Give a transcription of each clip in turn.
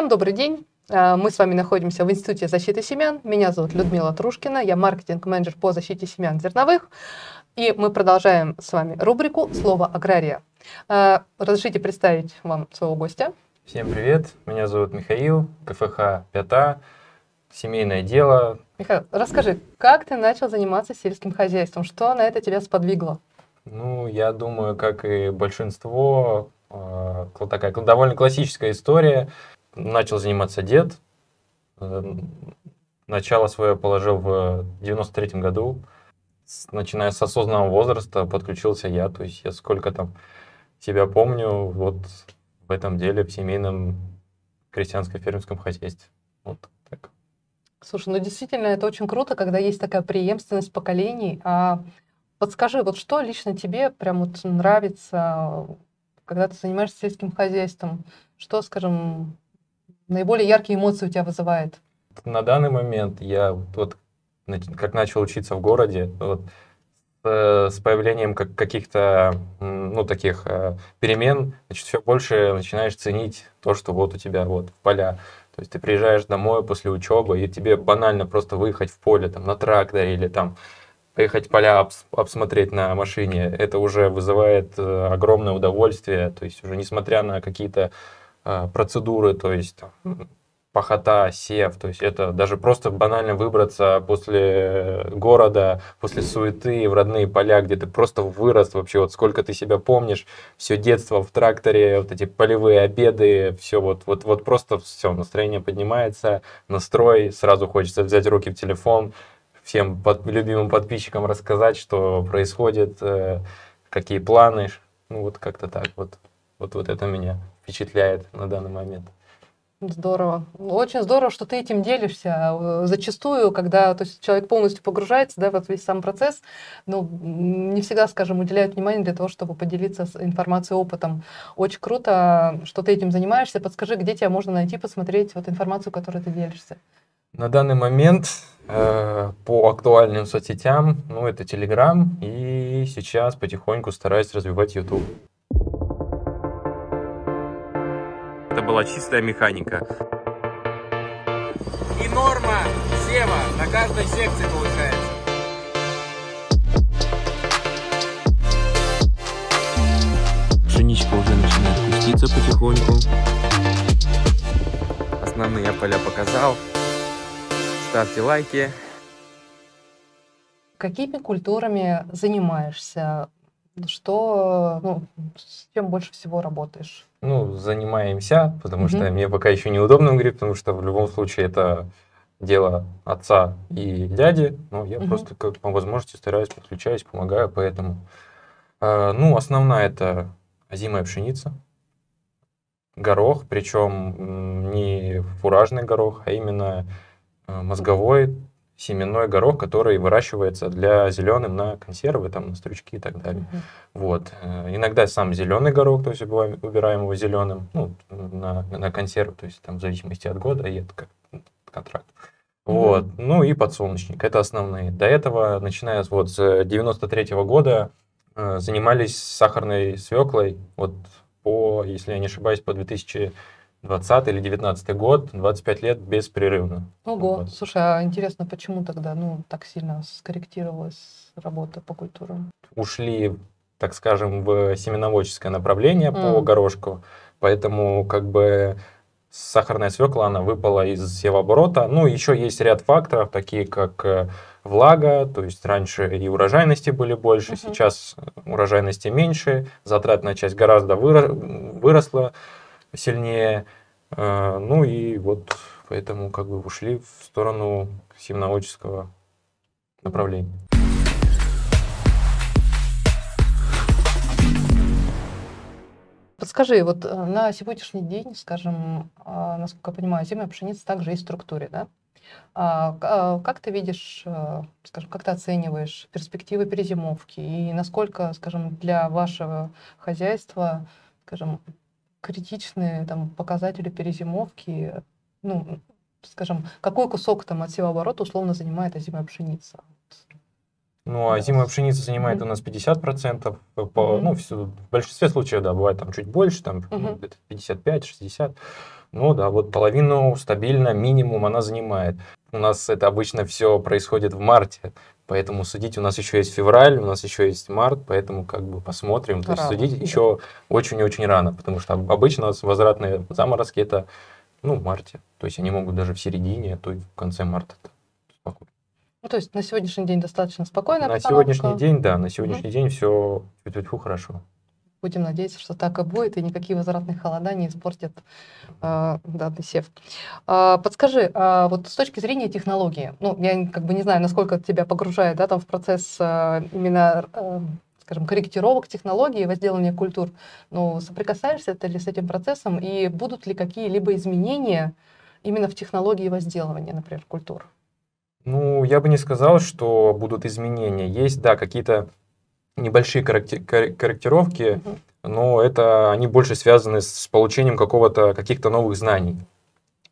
Всем добрый день. Э, мы с вами находимся в Институте защиты семян. Меня зовут Людмила Трушкина, я маркетинг-менеджер по защите семян зерновых. И мы продолжаем с вами рубрику «Слово агрария». Э, разрешите представить вам своего гостя. Всем привет, меня зовут Михаил, КФХ «Пята», семейное дело. Михаил, расскажи, как ты начал заниматься сельским хозяйством? Что на это тебя сподвигло? Ну, я думаю, как и большинство, э, такая довольно классическая история начал заниматься дед. Э, начало свое положил в 93 году. Начиная с осознанного возраста подключился я. То есть я сколько там себя помню вот в этом деле, в семейном крестьянско-фермерском хозяйстве. Вот так. Слушай, ну действительно, это очень круто, когда есть такая преемственность поколений. А подскажи, вот что лично тебе прям вот нравится, когда ты занимаешься сельским хозяйством? Что, скажем, наиболее яркие эмоции у тебя вызывает? На данный момент я вот как начал учиться в городе, вот, э, с появлением каких-то ну, таких э, перемен, значит, все больше начинаешь ценить то, что вот у тебя вот в поля. То есть ты приезжаешь домой после учебы, и тебе банально просто выехать в поле там, на тракторе или там поехать поля обс- обсмотреть на машине. Это уже вызывает э, огромное удовольствие. То есть уже несмотря на какие-то Э, процедуры, то есть там, пахота, сев, то есть это даже просто банально выбраться после города, после суеты в родные поля, где ты просто вырос вообще, вот сколько ты себя помнишь, все детство в тракторе, вот эти полевые обеды, все вот, вот, вот просто все, настроение поднимается, настрой, сразу хочется взять руки в телефон, всем под, любимым подписчикам рассказать, что происходит, э, какие планы, ну вот как-то так вот, вот, вот это меня впечатляет на данный момент. Здорово. Очень здорово, что ты этим делишься. Зачастую, когда то есть, человек полностью погружается да, в этот весь сам процесс, ну, не всегда, скажем, уделяют внимание для того, чтобы поделиться с информацией, опытом. Очень круто, что ты этим занимаешься. Подскажи, где тебя можно найти, посмотреть вот информацию, которой ты делишься. На данный момент э, по актуальным соцсетям, ну, это Telegram, и сейчас потихоньку стараюсь развивать YouTube. была чистая механика. И норма сева на каждой секции получается. Пшеничка уже начинает пуститься потихоньку. Основные поля показал. Ставьте лайки. Какими культурами занимаешься? Что, ну, с чем больше всего работаешь? Ну, занимаемся, потому mm-hmm. что мне пока еще неудобно говорить, потому что в любом случае это дело отца и дяди, но я mm-hmm. просто как по возможности стараюсь, подключаюсь, помогаю, поэтому... Э, ну, основная это озимая пшеница, горох, причем не фуражный горох, а именно э, мозговой, семенной горох, который выращивается для зеленым на консервы, там, на стручки и так далее. Mm-hmm. Вот. Э, иногда сам зеленый горох, то есть убираем его зеленым, ну, на, на консервы, то есть там в зависимости от года, и это как контракт. Mm-hmm. Вот. Ну и подсолнечник. Это основные. До этого, начиная вот с 93 -го года, э, занимались сахарной свеклой. Вот по, если я не ошибаюсь, по 2000 20 или 19 год, 25 лет беспрерывно. Ого, вот. слушай, а интересно, почему тогда ну, так сильно скорректировалась работа по культурам? Ушли, так скажем, в семеноводческое направление mm. по горошку, поэтому как бы сахарная свекла, она выпала из севооборота. Ну, еще есть ряд факторов, такие как э, влага, то есть раньше и урожайности были больше, угу. Uh сейчас урожайности меньше, затратная часть гораздо выросла сильнее. А, ну и вот поэтому как бы ушли в сторону семинауческого направления. Подскажи, вот э, на сегодняшний день, скажем, а, насколько я понимаю, зимняя пшеница также и в структуре, да? А, как ты видишь, э, скажем, как ты оцениваешь перспективы перезимовки и насколько, скажем, для вашего хозяйства, скажем, критичные там, показатели перезимовки, ну, скажем, какой кусок там от всего оборота условно занимает озимая пшеница? Ну, а зимая пшеница занимает mm-hmm. у нас 50%, по, mm-hmm. ну, все, в большинстве случаев, да, бывает там чуть больше, там mm-hmm. Ну, 55-60, ну, да, вот половину стабильно, минимум она занимает. У нас это обычно все происходит в марте, Поэтому судить у нас еще есть февраль, у нас еще есть март, поэтому как бы посмотрим. То Рано. есть судить еще очень-очень рано, потому что обычно у нас возвратные заморозки это ну, в марте. То есть они могут даже в середине, а то и в конце марта. Спокойно. Ну, то есть на сегодняшний день достаточно спокойно. На сегодняшний день, да, на сегодняшний угу. день все тьфу хорошо. Будем надеяться, что так и будет, и никакие возвратные холода не испортят э, а, данный сев. Э, а, подскажи, э, вот с точки зрения технологии, ну, я как бы не знаю, насколько тебя погружает, да, там в процесс э, именно э, скажем, корректировок технологий, возделывания культур. Ну, соприкасаешься ты ли с этим процессом, и будут ли какие-либо изменения именно в технологии возделывания, например, культур? Ну, я бы не сказал, что будут изменения. Есть, да, какие-то небольшие корректировки, но это они больше связаны с получением какого-то каких-то новых знаний.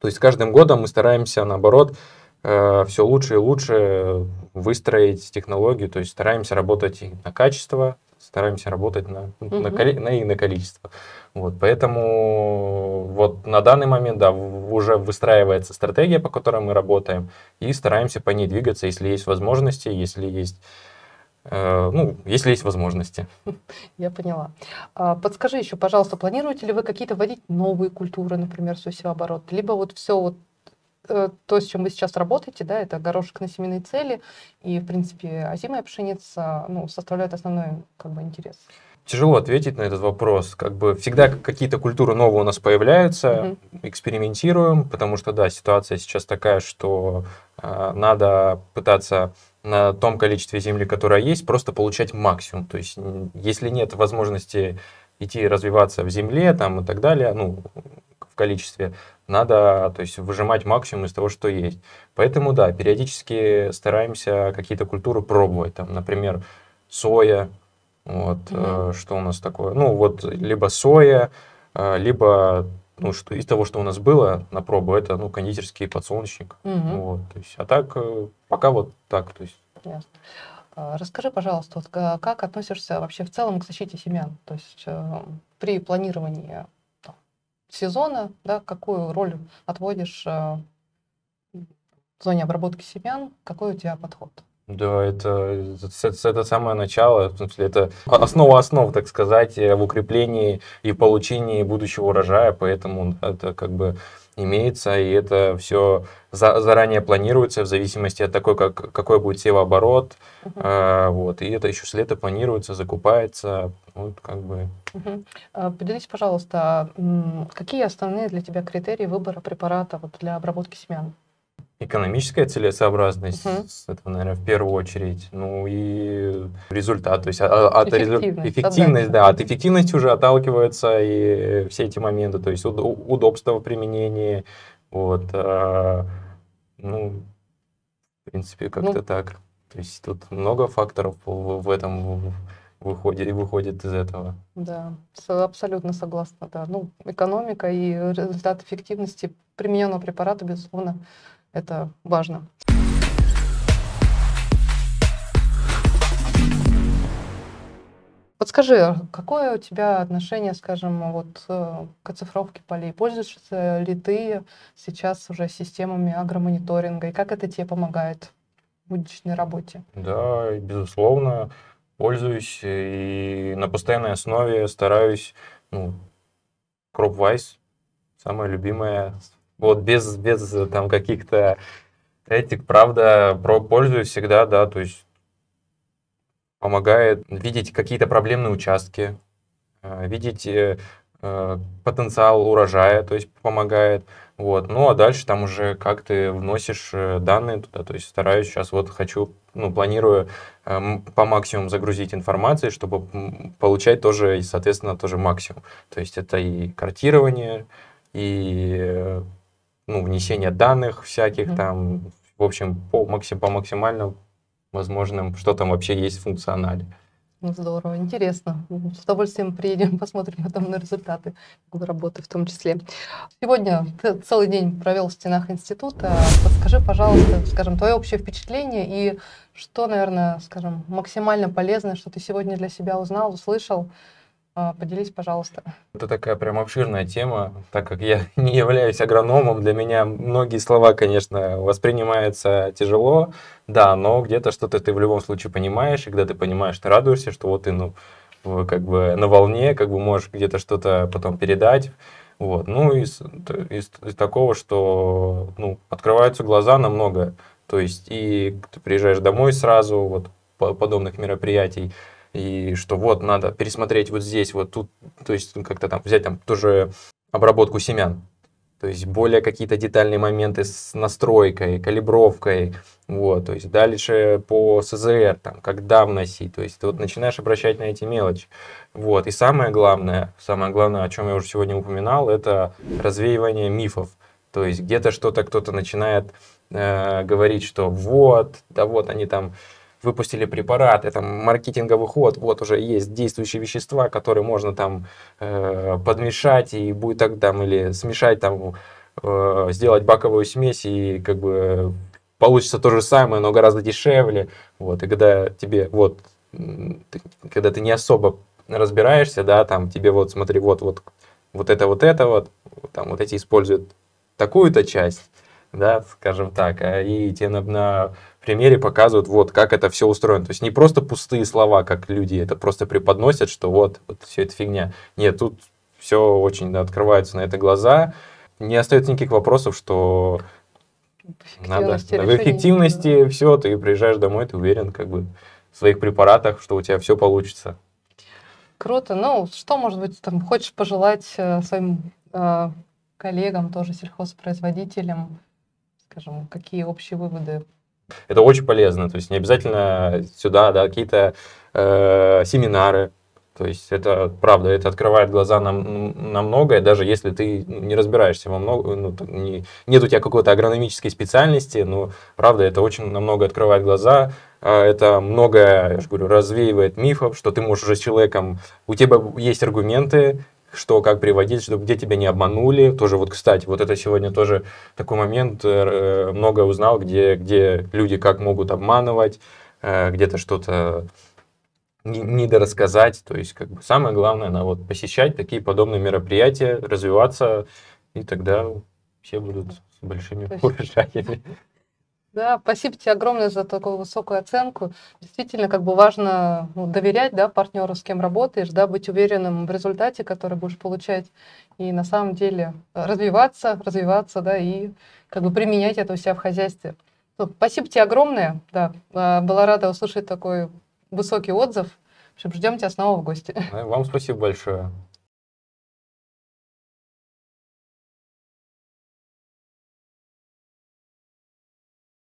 То есть с каждым годом мы стараемся, наоборот, э, все лучше и лучше выстроить технологию, то есть стараемся работать и на качество, стараемся работать на, на, на и на количество. Вот, поэтому вот на данный момент, да, уже выстраивается стратегия, по которой мы работаем, и стараемся по ней двигаться, если есть возможности, если есть Э, ну, если есть возможности. Я поняла. А, подскажи еще, пожалуйста, планируете ли вы какие-то вводить новые культуры, например, сусеоборот? Либо вот все вот э, то, с чем вы сейчас работаете, да, это горошек на семенные цели, и, в принципе, озимая пшеница ну, составляет основной как бы, интерес. Тяжело ответить на этот вопрос. Как бы всегда какие-то культуры новые у нас появляются, mm-hmm. экспериментируем, потому что да, ситуация сейчас такая, что э, надо пытаться на том количестве земли, которая есть, просто получать максимум. То есть, если нет возможности идти развиваться в земле там, и так далее, ну, в количестве, надо то есть, выжимать максимум из того, что есть. Поэтому, да, периодически стараемся какие-то культуры пробовать. Там, например, соя, вот, mm-hmm. что у нас такое? Ну, вот, либо соя, э, либо ну что из того, что у нас было на пробу, это ну, кондитерский подсолнечник. Угу. Вот, то есть, а так, э, пока вот так. То есть. Ясно. А, расскажи, пожалуйста, вот а, как относишься вообще в целом к защите семян? То есть э, при планировании там, сезона, да, какую роль отводишь э, в зоне обработки семян, какой у тебя подход? Да, это, это, это самое начало, в смысле, это основа основ, так сказать, э, в укреплении и получении будущего урожая, поэтому это как бы имеется, и это все за, заранее планируется в зависимости от такой как, какой будет севооборот, uh-huh. а, вот, и это еще с лета планируется, закупается, вот как бы. Uh-huh. Поделись, пожалуйста, какие основные для тебя критерии выбора препарата вот, для обработки семян? экономическая целесообразность, угу. это, наверное, в первую очередь, ну и результат, то есть а, а, от эффективность, эффективность да, от эффективности уже отталкиваются и все эти моменты, то есть удобство в применении, вот, а, ну, в принципе, как-то ну, так. То есть тут много факторов в этом выходит, выходит из этого. Да, абсолютно согласна, да. Ну, экономика и результат эффективности примененного препарата, безусловно, это важно. Подскажи, какое у тебя отношение, скажем, вот э, к оцифровке полей? Пользуешься ли ты сейчас уже системами агромониторинга, и как это тебе помогает в будничной работе? Да, безусловно, пользуюсь и на постоянной основе стараюсь, ну, CropWise, самая любимая вот без, без э, там каких-то этик, правда, про пользуюсь всегда, да, то есть помогает видеть какие-то проблемные участки, э, видеть э, потенциал урожая, то есть помогает. Вот. Ну а дальше там уже как ты вносишь данные туда, то есть стараюсь сейчас вот хочу, ну планирую по максимуму загрузить информации, чтобы получать тоже, и, соответственно, тоже максимум. То есть это и картирование, и ну, внесение данных всяких mm-hmm. там, в общем, по, максим, по максимально возможным, что там вообще есть в функционале. Ну, здорово, интересно. С удовольствием приедем, посмотрим потом на результаты работы в том числе. Сегодня ты целый день провел в стенах института. Подскажи, пожалуйста, скажем, твое общее впечатление и что, наверное, скажем, максимально полезное, что ты сегодня для себя узнал, услышал, а, поделись, пожалуйста. Это такая прям обширная тема, так как я не являюсь агрономом, для меня многие слова, конечно, воспринимаются тяжело, да, но где-то что-то ты в любом случае понимаешь, и когда ты понимаешь, ты радуешься, что вот ты, ну, как бы на волне, как бы можешь где-то что-то потом передать, вот. Ну, из, из, из такого, что, ну, открываются глаза намного. то есть и ты приезжаешь домой сразу, вот, подобных мероприятий, и что вот надо пересмотреть вот здесь, вот тут, то есть как-то там взять там тоже обработку семян, то есть более какие-то детальные моменты с настройкой, калибровкой, вот, то есть дальше по СЗР, там, когда вносить, то есть ты вот начинаешь обращать на эти мелочи, вот, и самое главное, самое главное, о чем я уже сегодня упоминал, это развеивание мифов, то есть где-то что-то кто-то начинает э, говорить, что вот, да вот они там выпустили препарат, это маркетинговый ход, вот уже есть действующие вещества, которые можно там э, подмешать и будет так там или смешать там э, сделать баковую смесь и как бы получится то же самое, но гораздо дешевле, вот и когда тебе вот ты, когда ты не особо разбираешься, да, там тебе вот смотри вот вот вот это вот это вот там вот эти используют такую-то часть, да, скажем так, а и тебе на, на примере показывают, вот как это все устроено. То есть не просто пустые слова, как люди это просто преподносят, что вот, вот все это фигня. Нет, тут все очень да, открываются на это глаза. Не остается никаких вопросов, что надо да, в эффективности да. все, ты приезжаешь домой, ты уверен как бы в своих препаратах, что у тебя все получится. Круто. Ну, что, может быть, там хочешь пожелать э, своим э, коллегам, тоже сельхозпроизводителям, скажем, какие общие выводы это очень полезно. То есть не обязательно сюда, да, какие-то э, семинары. То есть это правда, это открывает глаза на, на многое, даже если ты не разбираешься во много, ну, не, нет у тебя какой-то агрономической специальности, но правда, это очень намного открывает глаза, а, это многое, я же говорю, развеивает мифов, что ты можешь уже с человеком, у тебя есть аргументы, что, как приводить, чтобы где тебя не обманули. Тоже вот, кстати, вот это сегодня тоже такой момент, э, э многое узнал, где, где люди как могут обманывать, э, где-то что-то не рассказать. То есть, как бы самое главное, на вот посещать такие подобные мероприятия, развиваться, и тогда все будут с большими урожаями. Да, спасибо тебе огромное за такую высокую оценку. Действительно, как бы важно ну, доверять да, партнеру, с кем работаешь, да, быть уверенным в результате, который будешь получать, и на самом деле развиваться, развиваться, да, и как бы применять это у себя в хозяйстве. Ну, спасибо тебе огромное, да, а, была рада услышать такой высокий отзыв. В ждем тебя снова в гости. Вам спасибо большое.